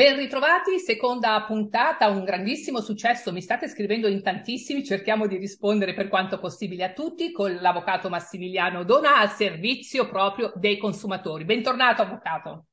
Ben ritrovati, seconda puntata, un grandissimo successo, mi state scrivendo in tantissimi, cerchiamo di rispondere per quanto possibile a tutti con l'avvocato Massimiliano Dona al servizio proprio dei consumatori. Bentornato avvocato.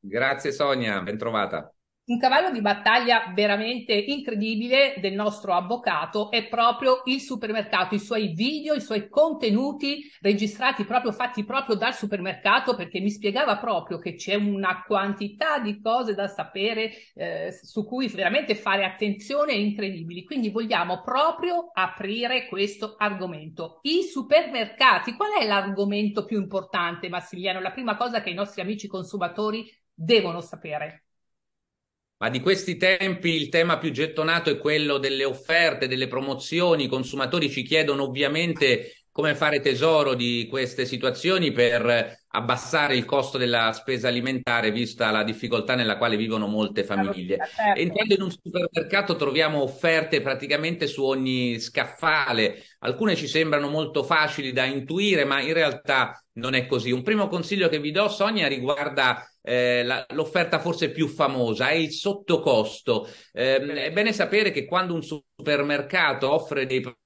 Grazie Sonia, bentrovata un cavallo di battaglia veramente incredibile del nostro avvocato è proprio il supermercato, i suoi video, i suoi contenuti registrati proprio, fatti proprio dal supermercato, perché mi spiegava proprio che c'è una quantità di cose da sapere eh, su cui veramente fare attenzione incredibili. Quindi vogliamo proprio aprire questo argomento. I supermercati, qual è l'argomento più importante, Massimiliano? La prima cosa che i nostri amici consumatori devono sapere. Ma di questi tempi il tema più gettonato è quello delle offerte, delle promozioni. I consumatori ci chiedono ovviamente come fare tesoro di queste situazioni per abbassare il costo della spesa alimentare, vista la difficoltà nella quale vivono molte famiglie. Eh, certo. Entrando in un supermercato troviamo offerte praticamente su ogni scaffale. Alcune ci sembrano molto facili da intuire, ma in realtà non è così. Un primo consiglio che vi do, Sonia, riguarda eh, la, l'offerta forse più famosa, è il sottocosto. Eh, è bene sapere che quando un supermercato offre dei prodotti,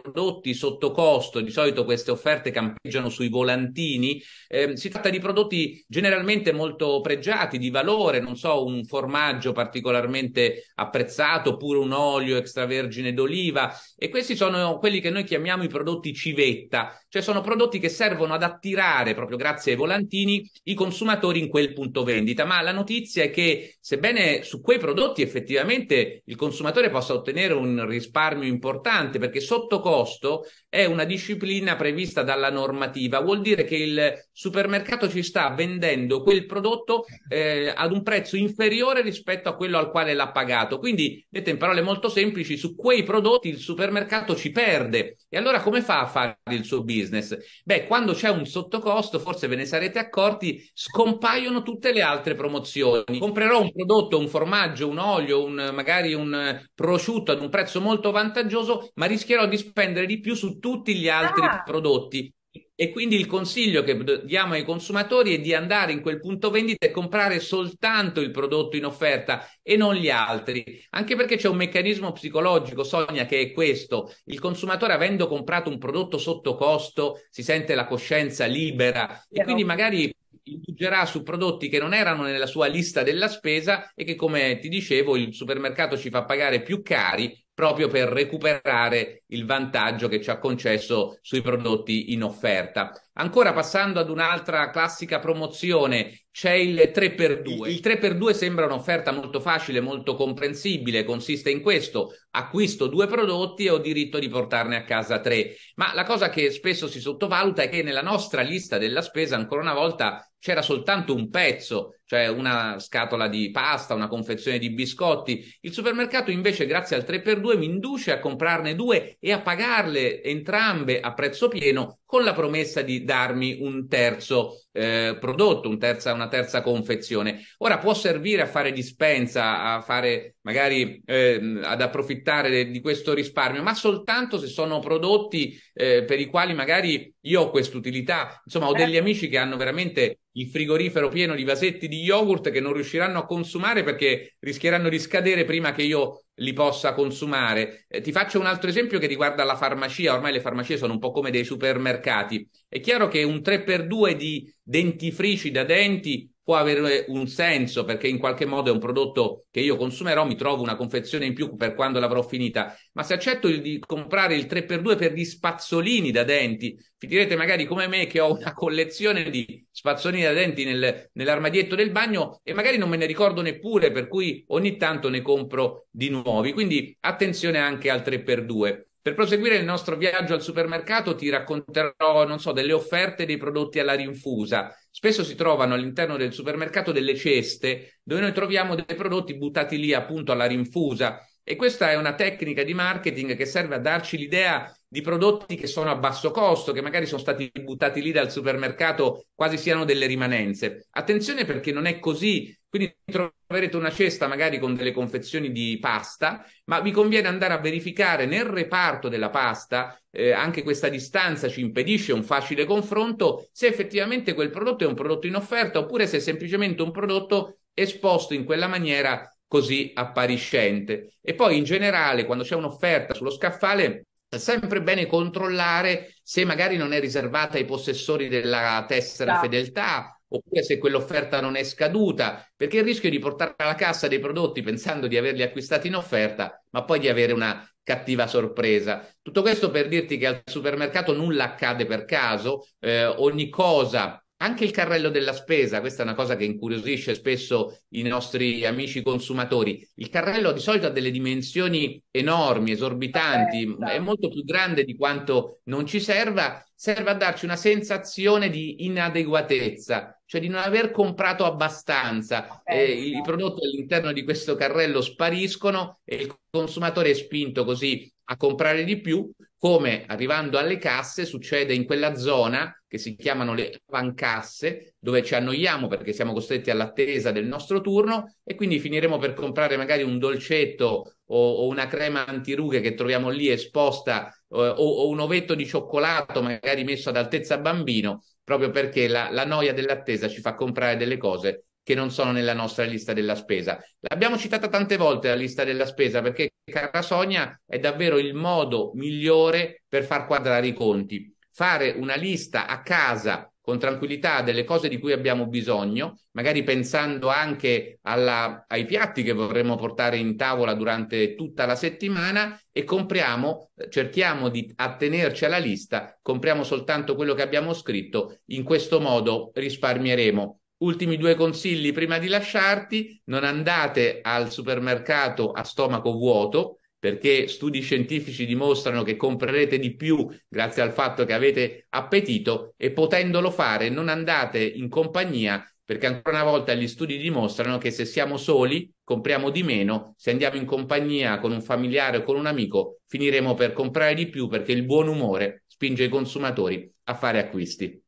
prodotti sotto costo, di solito queste offerte campeggiano sui volantini, eh, si tratta di prodotti generalmente molto pregiati, di valore, non so, un formaggio particolarmente apprezzato oppure un olio extravergine d'oliva e questi sono quelli che noi chiamiamo i prodotti civetta, cioè sono prodotti che servono ad attirare proprio grazie ai volantini i consumatori in quel punto vendita, ma la notizia è che sebbene su quei prodotti effettivamente il consumatore possa ottenere un risparmio importante perché sotto costo è una disciplina prevista dalla normativa, vuol dire che il supermercato ci sta vendendo quel prodotto eh, ad un prezzo inferiore rispetto a quello al quale l'ha pagato. Quindi, detto in parole molto semplici, su quei prodotti il supermercato ci perde. E allora come fa a fare il suo business? Beh, quando c'è un sottocosto, forse ve ne sarete accorti, scompaiono tutte le altre promozioni. Comprerò un prodotto, un formaggio, un olio, un, magari un prosciutto ad un prezzo molto vantaggioso, ma rischierò di spendere di più su tutti gli altri ah. prodotti. E quindi il consiglio che diamo ai consumatori è di andare in quel punto vendita e comprare soltanto il prodotto in offerta e non gli altri, anche perché c'è un meccanismo psicologico, Sonia, che è questo. Il consumatore, avendo comprato un prodotto sotto costo, si sente la coscienza libera e quindi magari indulgerà su prodotti che non erano nella sua lista della spesa e che, come ti dicevo, il supermercato ci fa pagare più cari proprio per recuperare il vantaggio che ci ha concesso sui prodotti in offerta. Ancora passando ad un'altra classica promozione c'è il 3x2. Il 3x2 sembra un'offerta molto facile, molto comprensibile, consiste in questo, acquisto due prodotti e ho diritto di portarne a casa tre. Ma la cosa che spesso si sottovaluta è che nella nostra lista della spesa, ancora una volta, c'era soltanto un pezzo, cioè una scatola di pasta, una confezione di biscotti. Il supermercato invece, grazie al 3x2, mi induce a comprarne due e a pagarle entrambe a prezzo pieno con la promessa di darmi un terzo eh, prodotto, un terza, una terza confezione. Ora può servire a fare dispensa, a fare magari eh, ad approfittare di questo risparmio, ma soltanto se sono prodotti eh, per i quali magari io ho quest'utilità. Insomma, ho degli amici che hanno veramente il frigorifero pieno di vasetti di yogurt che non riusciranno a consumare perché rischieranno di scadere prima che io li possa consumare. Eh, ti faccio un altro esempio che riguarda la farmacia. Ormai le farmacie sono un po' come dei supermercati. È chiaro che un 3x2 di dentifrici da denti può avere eh, un senso perché in qualche modo è un prodotto che io consumerò, mi trovo una confezione in più per quando l'avrò finita, ma se accetto di comprare il 3x2 per gli spazzolini da denti, vi direte magari come me che ho una collezione di spazzolini da denti nel, nell'armadietto del bagno e magari non me ne ricordo neppure, per cui ogni tanto ne compro di nuovi, quindi attenzione anche al 3x2. Per proseguire il nostro viaggio al supermercato ti racconterò, non so, delle offerte dei prodotti alla rinfusa. Spesso si trovano all'interno del supermercato delle ceste dove noi troviamo dei prodotti buttati lì appunto alla rinfusa e questa è una tecnica di marketing che serve a darci l'idea di prodotti che sono a basso costo, che magari sono stati buttati lì dal supermercato, quasi siano delle rimanenze. Attenzione perché non è così. Quindi troverete una cesta magari con delle confezioni di pasta, ma vi conviene andare a verificare nel reparto della pasta, eh, anche questa distanza ci impedisce un facile confronto, se effettivamente quel prodotto è un prodotto in offerta oppure se è semplicemente un prodotto esposto in quella maniera così appariscente. E poi in generale, quando c'è un'offerta sullo scaffale, è sempre bene controllare se magari non è riservata ai possessori della tessera sì. Esatto. fedeltà oppure se quell'offerta non è scaduta, perché il rischio è di portare alla cassa dei prodotti pensando di averli acquistati in offerta, ma poi di avere una cattiva sorpresa. Tutto questo per dirti che al supermercato nulla accade per caso, eh, ogni cosa anche il carrello della spesa, questa è una cosa che incuriosisce spesso i nostri amici consumatori. Il carrello di solito ha delle dimensioni enormi, esorbitanti, ah, certo. è molto più grande di quanto non ci serva, serve a darci una sensazione di inadeguatezza, cioè di non aver comprato abbastanza. Ah, eh, I prodotti all'interno di questo carrello spariscono e il consumatore è spinto così a comprare di più, come arrivando alle casse succede in quella zona che si chiamano le pancasse, dove ci annoiamo perché siamo costretti all'attesa del nostro turno e quindi finiremo per comprare magari un dolcetto o, o una crema antirughe che troviamo lì esposta eh, o, o, un ovetto di cioccolato magari messo ad altezza bambino, proprio perché la, la noia dell'attesa ci fa comprare delle cose che non sono nella nostra lista della spesa. L'abbiamo citata tante volte la lista della spesa perché Carasogna è davvero il modo migliore per far quadrare i conti fare una lista a casa con tranquillità delle cose di cui abbiamo bisogno, magari pensando anche alla, ai piatti che vorremmo portare in tavola durante tutta la settimana e compriamo, cerchiamo di attenerci alla lista, compriamo soltanto quello che abbiamo scritto, in questo modo risparmieremo. Ultimi due consigli prima di lasciarti, non andate al supermercato a stomaco vuoto, perché studi scientifici dimostrano che comprerete di più grazie al fatto che avete appetito e potendolo fare non andate in compagnia perché ancora una volta gli studi dimostrano che se siamo soli compriamo di meno, se andiamo in compagnia con un familiare o con un amico finiremo per comprare di più perché il buon umore spinge i consumatori a fare acquisti.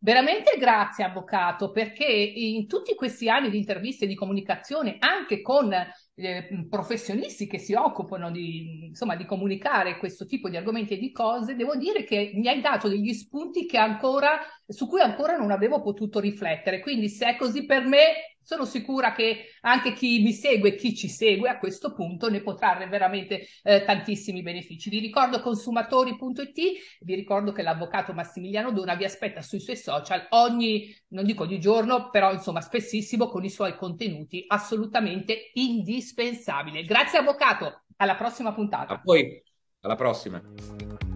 Veramente grazie avvocato perché in tutti questi anni di interviste e di comunicazione anche con eh, professionisti che si occupano di, insomma, di comunicare questo tipo di argomenti e di cose, devo dire che mi hai dato degli spunti che ancora su cui ancora non avevo potuto riflettere. Quindi se è così per me, sono sicura che anche chi mi segue, chi ci segue a questo punto ne potrà trarre veramente eh, tantissimi benefici. Vi ricordo consumatori.it, vi ricordo che l'avvocato Massimiliano Dona vi aspetta sui suoi social ogni, non dico ogni giorno, però insomma spessissimo con i suoi contenuti assolutamente indispensabile. Grazie avvocato, alla prossima puntata. A voi, alla prossima.